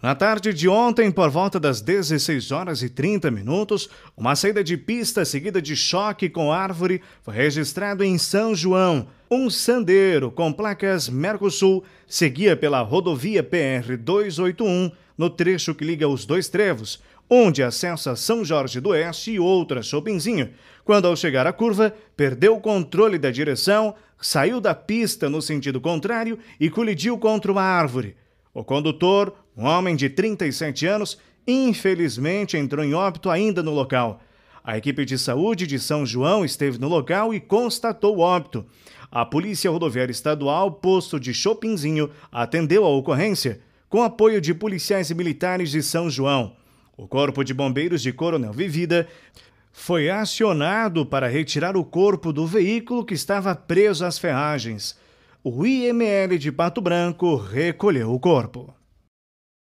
Na tarde de ontem, por volta das 16 horas e 30 minutos, uma saída de pista seguida de choque com árvore foi registrado em São João. Um sandeiro com placas Mercosul seguia pela rodovia PR 281 no trecho que liga os dois trevos, onde acessa São Jorge do Oeste e outra Chopinzinho. Quando ao chegar à curva, perdeu o controle da direção, saiu da pista no sentido contrário e colidiu contra uma árvore. O condutor um homem de 37 anos, infelizmente, entrou em óbito ainda no local. A equipe de saúde de São João esteve no local e constatou o óbito. A Polícia Rodoviária Estadual, posto de Chopinzinho, atendeu a ocorrência com apoio de policiais e militares de São João. O Corpo de Bombeiros de Coronel Vivida foi acionado para retirar o corpo do veículo que estava preso às ferragens. O IML de Pato Branco recolheu o corpo.